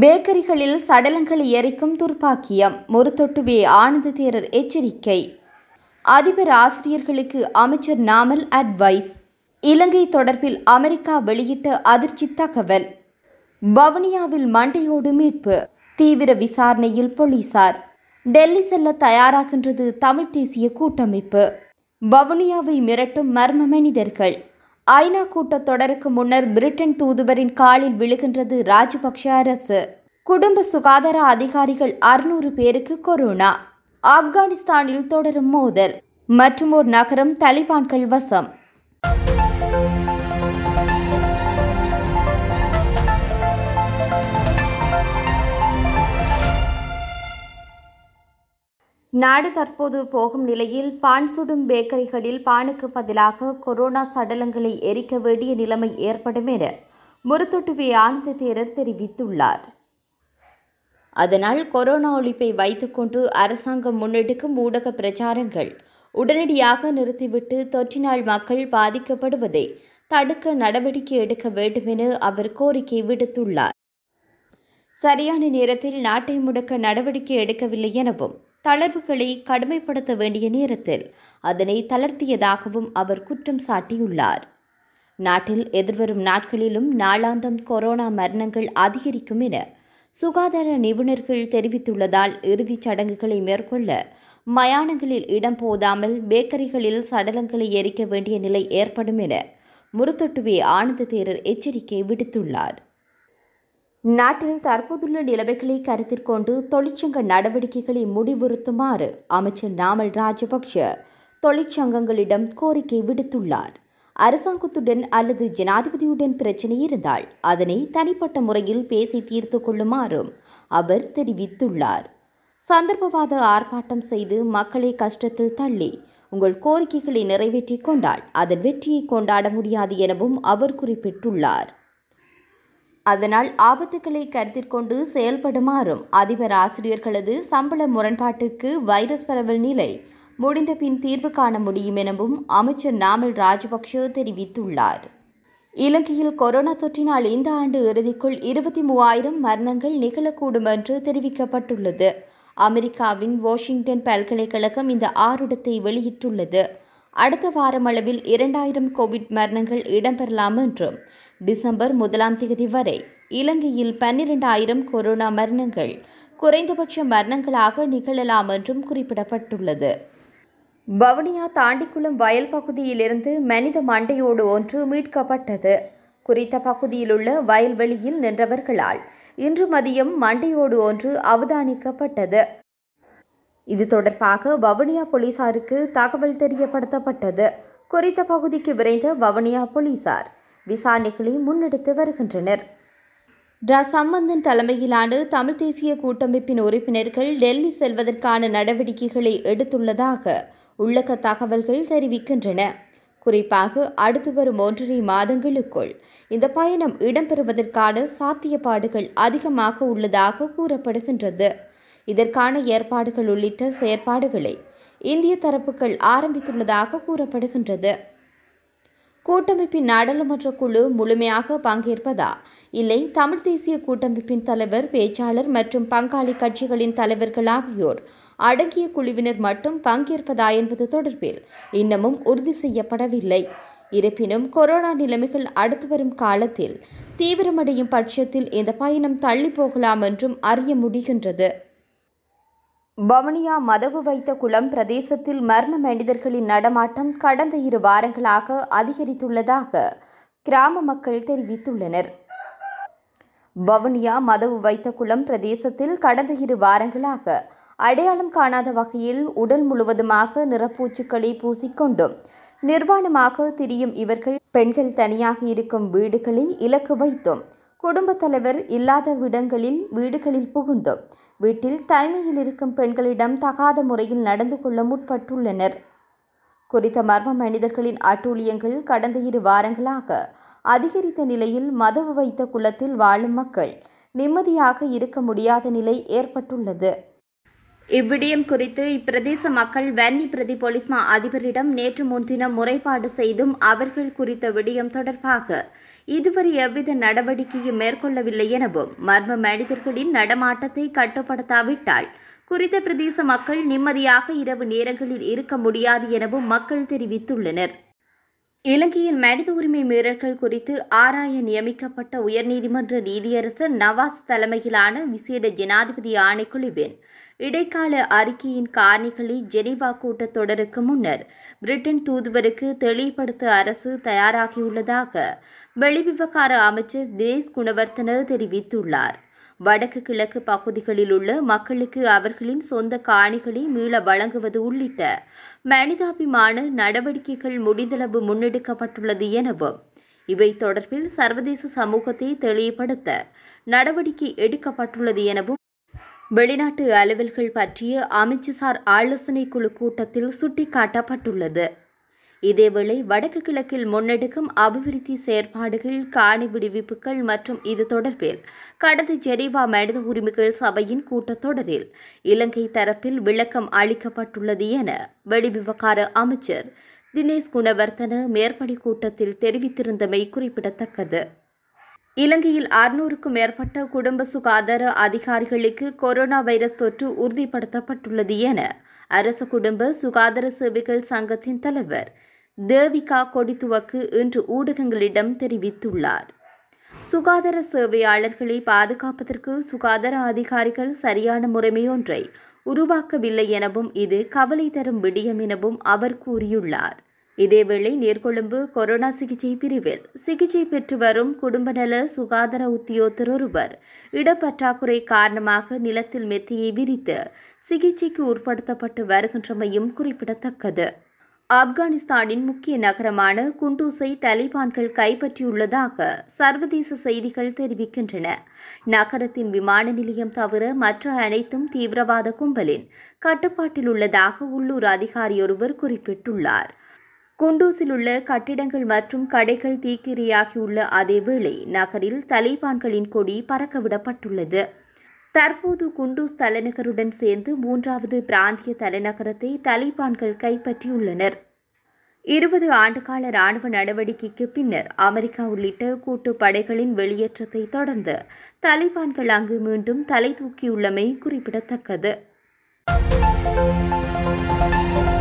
பேக்கரிகளில் சடலங்களை எரிக்கும் துர்ப்பாக்கியம் தொட்டுவே ஆனந்த தேரர் எச்சரிக்கை அதிபர் ஆசிரியர்களுக்கு அமைச்சர் நாமல் அட்வைஸ் இலங்கை தொடர்பில் அமெரிக்கா வெளியிட்ட அதிர்ச்சி தகவல் வவுனியாவில் மண்டையோடு மீட்பு தீவிர விசாரணையில் போலீசார் டெல்லி செல்ல தயாராகின்றது தமிழ் தேசிய கூட்டமைப்பு வவுனியாவை மிரட்டும் மர்ம மனிதர்கள் ஐநா கூட்டத் தொடருக்கு முன்னர் பிரிட்டன் தூதுவரின் காலில் விழுகின்றது ராஜபக்ஷ அரசு குடும்ப சுகாதார அதிகாரிகள் அறுநூறு பேருக்கு கொரோனா ஆப்கானிஸ்தானில் தொடரும் மோதல் மற்றும் ஒரு நகரம் தலிபான்கள் வசம் நாடு தற்போது போகும் நிலையில் பான் சுடும் பேக்கரிகளில் பானுக்கு பதிலாக கொரோனா சடலங்களை எரிக்க வேண்டிய நிலைமை ஏற்படும் என முருத்தொட்டுவி ஆனந்த தேரர் தெரிவித்துள்ளார் அதனால் கொரோனா ஒழிப்பை வைத்துக்கொண்டு அரசாங்கம் முன்னெடுக்கும் ஊடக பிரச்சாரங்கள் உடனடியாக நிறுத்திவிட்டு தொற்றினால் மக்கள் பாதிக்கப்படுவதை தடுக்க நடவடிக்கை எடுக்க வேண்டுமென அவர் கோரிக்கை விடுத்துள்ளார் சரியான நேரத்தில் நாட்டை முடக்க நடவடிக்கை எடுக்கவில்லை எனவும் தளர்வுகளை கடுமைப்படுத்த வேண்டிய நேரத்தில் அதனை தளர்த்தியதாகவும் அவர் குற்றம் சாட்டியுள்ளார் நாட்டில் எதிர்வரும் நாட்களிலும் நாளாந்தம் கொரோனா மரணங்கள் அதிகரிக்கும் என சுகாதார நிபுணர்கள் தெரிவித்துள்ளதால் இறுதிச் சடங்குகளை மேற்கொள்ள மயானங்களில் இடம் போதாமல் பேக்கரிகளில் சடலங்களை எரிக்க வேண்டிய நிலை ஏற்படும் என முருத்தொட்டுவே ஆனந்த தேரர் எச்சரிக்கை விடுத்துள்ளார் நாட்டில் தற்போதுள்ள நிலைமைகளை கருத்தில் கொண்டு தொழிற்சங்க நடவடிக்கைகளை முடிவுறுத்துமாறு அமைச்சர் நாமல் ராஜபக்ஷ தொழிற்சங்கங்களிடம் கோரிக்கை விடுத்துள்ளார் அரசாங்கத்துடன் அல்லது ஜனாதிபதியுடன் பிரச்சினை இருந்தால் அதனை தனிப்பட்ட முறையில் பேசி தீர்த்து கொள்ளுமாறும் அவர் தெரிவித்துள்ளார் சந்தர்ப்பவாத ஆர்ப்பாட்டம் செய்து மக்களை கஷ்டத்தில் தள்ளி உங்கள் கோரிக்கைகளை நிறைவேற்றிக் கொண்டால் அதன் வெற்றியை கொண்டாட முடியாது எனவும் அவர் குறிப்பிட்டுள்ளார் அதனால் ஆபத்துக்களை கருத்தில் கொண்டு செயல்படுமாறும் அதிபர் ஆசிரியர்களது சம்பள முரண்பாட்டிற்கு வைரஸ் பரவல் நிலை முடிந்த பின் தீர்வு காண முடியும் எனவும் அமைச்சர் நாமல் ராஜபக்ஷ தெரிவித்துள்ளார் இலங்கையில் கொரோனா தொற்றினால் இந்த ஆண்டு இறுதிக்குள் இருபத்தி மூவாயிரம் மரணங்கள் நிகழக்கூடும் என்று தெரிவிக்கப்பட்டுள்ளது அமெரிக்காவின் வாஷிங்டன் பல்கலைக்கழகம் இந்த ஆறுடத்தை வெளியிட்டுள்ளது அடுத்த வாரமளவில் இரண்டாயிரம் கோவிட் மரணங்கள் இடம்பெறலாம் என்றும் டிசம்பர் முதலாம் தேதி வரை இலங்கையில் பன்னிரண்டாயிரம் கொரோனா மரணங்கள் குறைந்தபட்ச மரணங்களாக நிகழலாம் என்றும் குறிப்பிடப்பட்டுள்ளது வவுனியா தாண்டிக்குளம் வயல் பகுதியிலிருந்து மனித மண்டையோடு ஒன்று மீட்கப்பட்டது குறித்த பகுதியிலுள்ள வயல்வெளியில் நின்றவர்களால் இன்று மதியம் மண்டையோடு ஒன்று அவதானிக்கப்பட்டது இது தொடர்பாக வவுனியா போலீசாருக்கு தகவல் தெரியப்படுத்தப்பட்டது குறித்த பகுதிக்கு விரைந்த வவுனியா போலீசார் விசாரணைகளை முன்னெடுத்து வருகின்றனர் ரா சம்பந்தன் தலைமையிலான தமிழ் தேசிய கூட்டமைப்பின் உறுப்பினர்கள் டெல்லி செல்வதற்கான நடவடிக்கைகளை எடுத்துள்ளதாக உள்ளக தகவல்கள் தெரிவிக்கின்றன குறிப்பாக அடுத்து வரும் ஒன்றரை மாதங்களுக்குள் இந்த பயணம் இடம்பெறுவதற்கான சாத்தியப்பாடுகள் அதிகமாக உள்ளதாக கூறப்படுகின்றது இதற்கான ஏற்பாடுகள் உள்ளிட்ட செயற்பாடுகளை இந்திய தரப்புகள் ஆரம்பித்துள்ளதாக கூறப்படுகின்றது கூட்டமைப்பின் நாடாளுமன்ற குழு முழுமையாக பங்கேற்பதா இல்லை தமிழ் தேசிய கூட்டமைப்பின் தலைவர் பேச்சாளர் மற்றும் பங்காளி கட்சிகளின் தலைவர்கள் ஆகியோர் அடங்கிய குழுவினர் மட்டும் பங்கேற்பதா என்பது தொடர்பில் இன்னமும் உறுதி செய்யப்படவில்லை இருப்பினும் கொரோனா நிலைமைகள் அடுத்து வரும் காலத்தில் தீவிரமடையும் பட்சத்தில் இந்த பயணம் தள்ளி போகலாம் என்றும் அறிய முடிகின்றது வவுனியா மதவு வைத்த குளம் பிரதேசத்தில் மர்ம மனிதர்களின் நடமாட்டம் கடந்த இரு வாரங்களாக அதிகரித்துள்ளதாக கிராம மக்கள் தெரிவித்துள்ளனர் வவுனியா மதவு வைத்த குளம் பிரதேசத்தில் கடந்த இரு வாரங்களாக அடையாளம் காணாத வகையில் உடல் முழுவதுமாக நிறப்பூச்சுக்களை பூசிக்கொண்டும் நிர்வாணமாக திரியும் இவர்கள் பெண்கள் தனியாக இருக்கும் வீடுகளை இலக்கு வைத்தும் குடும்பத் தலைவர் இல்லாத இடங்களில் வீடுகளில் புகுந்தும் வீட்டில் தனிமையில் இருக்கும் பெண்களிடம் தகாத முறையில் நடந்து கொள்ள முற்பட்டுள்ளனர் குறித்த மர்ம மனிதர்களின் அட்டூழியங்கள் கடந்த இரு வாரங்களாக அதிகரித்த நிலையில் மதவு வைத்த குலத்தில் வாழும் மக்கள் நிம்மதியாக இருக்க முடியாத நிலை ஏற்பட்டுள்ளது இவ்விடயம் குறித்து இப்பிரதேச மக்கள் வன்னி பிரதி போலீஸ் மா அதிபரிடம் நேற்று முன்தினம் முறைப்பாடு செய்தும் அவர்கள் குறித்த விடயம் தொடர்பாக இதுவரை எவ்வித நடவடிக்கையும் மேற்கொள்ளவில்லை எனவும் மர்ம மனிதர்களின் நடமாட்டத்தை கட்டுப்படுத்தாவிட்டால் குறித்த பிரதேச மக்கள் நிம்மதியாக இரவு நேரங்களில் இருக்க முடியாது எனவும் மக்கள் தெரிவித்துள்ளனர் இலங்கையில் மனித உரிமை மீறல்கள் குறித்து ஆராய நியமிக்கப்பட்ட உயர்நீதிமன்ற நீதியரசர் நவாஸ் தலைமையிலான விசேட ஜனாதிபதி ஆணைக்குழுவின் இடைக்கால அறிக்கையின் காரணிகளை ஜெனீவா தொடருக்கு முன்னர் பிரிட்டன் தூதுவருக்கு தெளிவுபடுத்த அரசு தயாராகியுள்ளதாக வெளிவிவகார அமைச்சர் தினேஷ் குணவர்த்தன தெரிவித்துள்ளார் வடக்கு கிழக்கு பகுதிகளில் உள்ள மக்களுக்கு அவர்களின் சொந்த காணிகளை மீள வழங்குவது உள்ளிட்ட மனிதாபிமான நடவடிக்கைகள் முடிந்தளவு முன்னெடுக்கப்பட்டுள்ளது எனவும் இவை தொடர்பில் சர்வதேச சமூகத்தை தெளிவுபடுத்த நடவடிக்கை எடுக்கப்பட்டுள்ளது எனவும் வெளிநாட்டு அலுவல்கள் பற்றிய அமைச்சுசார் ஆலோசனை குழு கூட்டத்தில் சுட்டிக்காட்டப்பட்டுள்ளது இதேவேளை வடக்கு கிழக்கில் முன்னெடுக்கும் அபிவிருத்தி செயற்பாடுகள் காணி விடுவிப்புகள் மற்றும் இது தொடர்பில் கடந்த ஜெனீவா மனித உரிமைகள் சபையின் கூட்டத்தொடரில் இலங்கை தரப்பில் விளக்கம் அளிக்கப்பட்டுள்ளது என வெளிவிவகார அமைச்சர் தினேஷ் குணவர்த்தன மேற்படி கூட்டத்தில் தெரிவித்திருந்தமை குறிப்பிடத்தக்கது இலங்கையில் அறுநூறுக்கும் மேற்பட்ட குடும்ப சுகாதார அதிகாரிகளுக்கு கொரோனா வைரஸ் தொற்று உறுதிப்படுத்தப்பட்டுள்ளது என அரச குடும்ப சுகாதார சேவைகள் சங்கத்தின் தலைவர் தேவிகா கொடித்துவக்கு இன்று ஊடகங்களிடம் தெரிவித்துள்ளார் சுகாதார சேவையாளர்களை பாதுகாப்பதற்கு சுகாதார அதிகாரிகள் சரியான முறைமையொன்றை உருவாக்கவில்லை எனவும் இது கவலை தரும் விடயம் எனவும் அவர் கூறியுள்ளார் இதேவேளை நேர்கொழும்பு கொரோனா சிகிச்சை பிரிவில் சிகிச்சை பெற்று வரும் குடும்ப நல சுகாதார உத்தியோகத்தர் ஒருவர் இடப்பற்றாக்குறை காரணமாக நிலத்தில் மெத்தையை விரித்து சிகிச்சைக்கு உட்படுத்தப்பட்டு வருகின்றமையும் குறிப்பிடத்தக்கது ஆப்கானிஸ்தானின் முக்கிய நகரமான குண்டூஸை தலிபான்கள் கைப்பற்றியுள்ளதாக சர்வதேச செய்திகள் தெரிவிக்கின்றன நகரத்தின் விமான நிலையம் தவிர மற்ற அனைத்தும் தீவிரவாத கும்பலின் கட்டுப்பாட்டில் உள்ளதாக உள்ளூர் அதிகாரியொருவர் குறிப்பிட்டுள்ளார் குண்டூசில் உள்ள கட்டிடங்கள் மற்றும் கடைகள் தீக்கிரையாகியுள்ள அதேவேளை நகரில் தலிபான்களின் கொடி பறக்கவிடப்பட்டுள்ளது தற்போது குண்டூஸ் தலைநகருடன் சேர்ந்து மூன்றாவது பிராந்திய தலைநகரத்தை தலிபான்கள் கைப்பற்றியுள்ளனர் இருபது ஆண்டுகால ராணுவ நடவடிக்கைக்கு பின்னர் அமெரிக்கா உள்ளிட்ட கூட்டு படைகளின் வெளியேற்றத்தை தொடர்ந்து தலிபான்கள் அங்கு மீண்டும் தலை தூக்கியுள்ளமை குறிப்பிடத்தக்கது